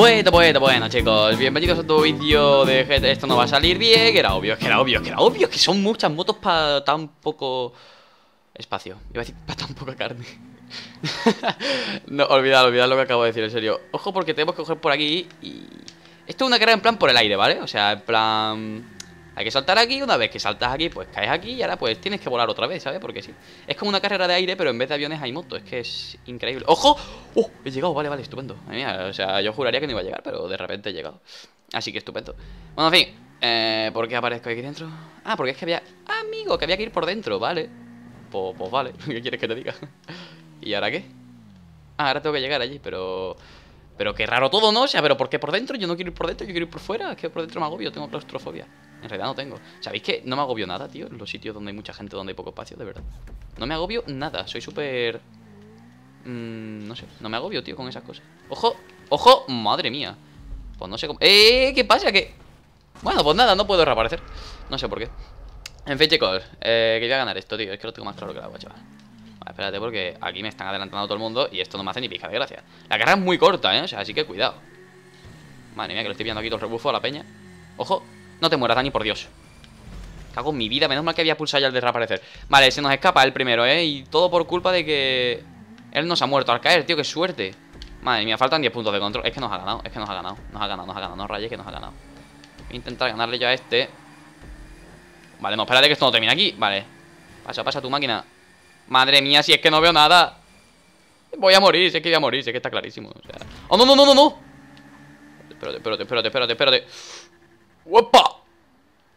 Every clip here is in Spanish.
Bueno, bueno, bueno chicos, bienvenidos a otro vídeo de esto no va a salir bien, que era obvio, que era obvio, que era obvio, que son muchas motos para tan poco espacio, iba a decir para tan poca carne. no, olvidad, olvidad lo que acabo de decir, en serio. Ojo porque tenemos que coger por aquí y... Esto es una carrera en plan por el aire, ¿vale? O sea, en plan... Hay que saltar aquí, una vez que saltas aquí, pues caes aquí y ahora pues tienes que volar otra vez, ¿sabes? Porque sí. Es como una carrera de aire, pero en vez de aviones hay motos, es que es increíble. ¡Ojo! ¡Uh! He llegado, vale, vale, estupendo. o sea, yo juraría que no iba a llegar, pero de repente he llegado. Así que estupendo. Bueno, en fin. Eh, ¿Por qué aparezco aquí dentro? Ah, porque es que había... amigo, que había que ir por dentro, vale. Pues, pues vale, ¿qué quieres que te diga? ¿Y ahora qué? Ah, ahora tengo que llegar allí, pero... Pero qué raro todo, ¿no? O sea, pero ¿por qué por dentro? Yo no quiero ir por dentro, yo quiero ir por fuera. Es que por dentro me agobio, tengo claustrofobia. En realidad no tengo. ¿Sabéis que no me agobio nada, tío? En los sitios donde hay mucha gente, donde hay poco espacio, de verdad. No me agobio nada. Soy súper... Mm, no sé. No me agobio, tío, con esas cosas. ¡Ojo! ¡Ojo! ¡Madre mía! Pues no sé cómo... ¡Eh! eh, eh! ¿Qué pasa? ¿Qué...? Bueno, pues nada, no puedo reaparecer. No sé por qué. En fin, chicos. Eh, que ganar esto, tío. Es que lo tengo más claro que la agua, chaval. Vale, espérate, porque aquí me están adelantando todo el mundo y esto no me hace ni pizca de gracia. La carrera es muy corta, ¿eh? O sea, así que cuidado. Madre mía, que lo estoy viendo aquí todo el a la peña. ¡Ojo! No te mueras, Dani, por Dios. Cago en mi vida, menos mal que había pulsado ya el desaparecer. Vale, se nos escapa el primero, ¿eh? Y todo por culpa de que... Él nos ha muerto al caer, tío, qué suerte. Madre mía, faltan 10 puntos de control. Es que nos ha ganado, es que nos ha ganado. Nos ha ganado, nos ha ganado. No rayes que nos ha ganado. Voy a intentar ganarle ya a este. Vale, no, espérate que esto no termine aquí. Vale. Pasa, pasa tu máquina. Madre mía, si es que no veo nada. Voy a morir, si es que voy a morir, si es que está clarísimo. O ¡Oh, no, no, no, no, no! Espérate, espérate, espérate, espérate, espérate. ¡Opa!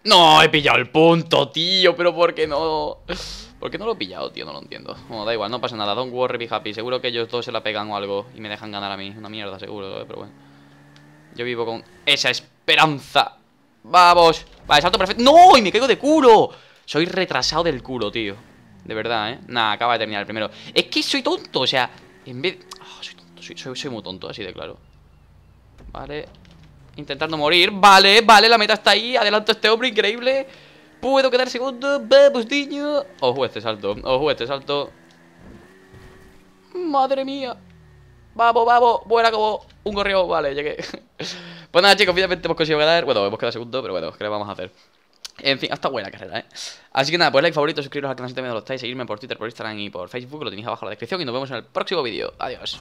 No, he pillado el punto, tío, pero ¿por qué no? ¿Por qué no lo he pillado, tío? No lo entiendo. Bueno, da igual, no pasa nada. Don't worry, be happy. Seguro que ellos dos se la pegan o algo y me dejan ganar a mí. Una mierda, seguro, eh, pero bueno. Yo vivo con esa esperanza. ¡Vamos! Vale, salto perfecto. ¡No! ¡Y me caigo de culo! Soy retrasado del culo, tío. De verdad, ¿eh? Nah, acaba de terminar el primero. Es que soy tonto, o sea... En vez... Ah, soy tonto, soy muy tonto, así de claro. Vale, Intentando morir. Vale, vale, la meta está ahí. Adelanto a este hombre, increíble. Puedo quedar segundo. Vamos, niño. Ojo este salto. Ojo este salto. Madre mía. Vamos, vamos. Buena como un correo. Vale, llegué. pues nada, chicos, finalmente hemos conseguido quedar. Bueno, hemos quedado segundo, pero bueno, ¿qué le vamos a hacer? En fin, hasta buena carrera, ¿eh? Así que nada, pues like, favorito, suscribiros al canal si también no lo estáis, seguirme por Twitter, por Instagram y por Facebook, lo tenéis abajo en la descripción y nos vemos en el próximo vídeo. Adiós.